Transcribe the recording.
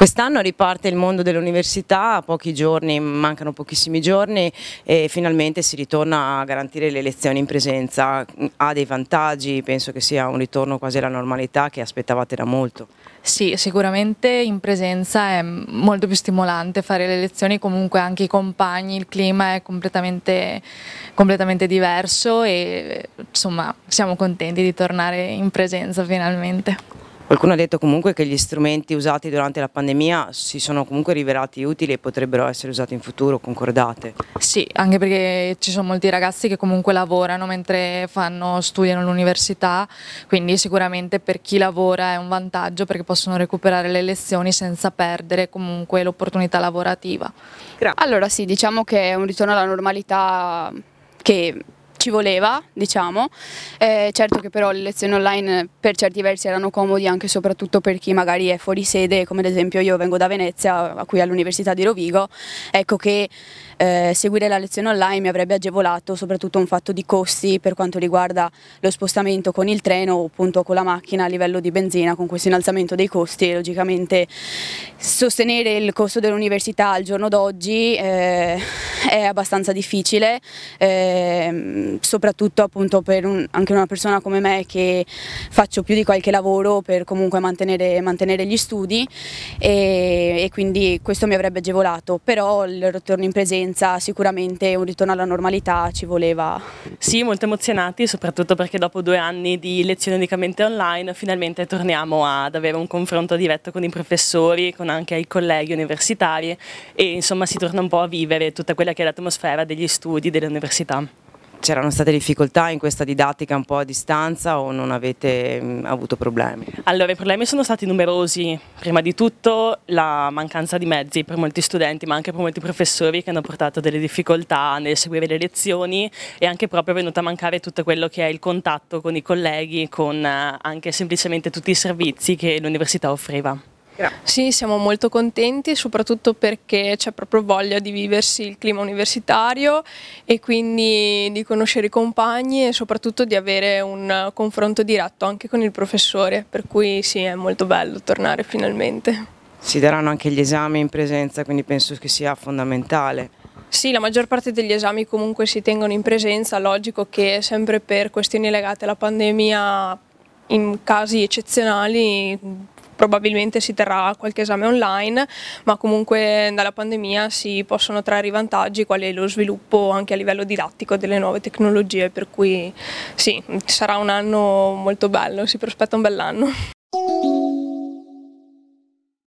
Quest'anno riparte il mondo dell'università, pochi giorni, mancano pochissimi giorni e finalmente si ritorna a garantire le lezioni in presenza. Ha dei vantaggi, penso che sia un ritorno quasi alla normalità che aspettavate da molto. Sì, sicuramente in presenza è molto più stimolante fare le lezioni, comunque anche i compagni, il clima è completamente, completamente diverso e insomma siamo contenti di tornare in presenza finalmente. Qualcuno ha detto comunque che gli strumenti usati durante la pandemia si sono comunque rivelati utili e potrebbero essere usati in futuro, concordate? Sì, anche perché ci sono molti ragazzi che comunque lavorano mentre fanno, studiano all'università, quindi sicuramente per chi lavora è un vantaggio perché possono recuperare le lezioni senza perdere comunque l'opportunità lavorativa. Allora sì, diciamo che è un ritorno alla normalità che ci voleva, diciamo, eh, certo che però le lezioni online per certi versi erano comodi anche e soprattutto per chi magari è fuori sede, come ad esempio io vengo da Venezia, qui all'Università di Rovigo, ecco che eh, seguire la lezione online mi avrebbe agevolato soprattutto un fatto di costi per quanto riguarda lo spostamento con il treno o appunto con la macchina a livello di benzina, con questo innalzamento dei costi e logicamente sostenere il costo dell'università al giorno d'oggi eh, è abbastanza difficile. Eh, soprattutto appunto per un, anche una persona come me che faccio più di qualche lavoro per comunque mantenere, mantenere gli studi e, e, quindi questo mi avrebbe agevolato, però il ritorno in presenza sicuramente un ritorno alla normalità ci voleva. Sì, molto emozionati soprattutto perché dopo due anni di lezioni unicamente online finalmente torniamo ad avere un confronto diretto con i professori, con anche i colleghi universitari e insomma si torna un po' a vivere tutta quella che è l'atmosfera degli studi dell'università c'erano state difficoltà in questa didattica un po' a distanza o non avete mh, mm, avuto problemi? Allora i problemi sono stati numerosi, prima di tutto la mancanza di mezzi per molti studenti ma anche per molti professori che hanno portato delle difficoltà nel seguire le lezioni e anche proprio è venuto a mancare tutto quello che è il contatto con i colleghi, con eh, anche semplicemente tutti i servizi che l'università offriva. Sì, siamo molto contenti soprattutto perché c'è proprio voglia di viversi il clima universitario e quindi di conoscere i compagni e soprattutto di avere un confronto diretto anche con il professore, per cui sì, è molto bello tornare finalmente. Si daranno anche gli esami in presenza, quindi penso che sia fondamentale. Sì, la maggior parte degli esami comunque si tengono in presenza, logico che sempre per questioni legate alla pandemia in casi eccezionali probabilmente si terrà qualche esame online, ma comunque dalla pandemia si possono trarre i vantaggi quali lo sviluppo anche a livello didattico delle nuove tecnologie, per cui sì, sarà un anno molto bello, si prospetta un bell'anno.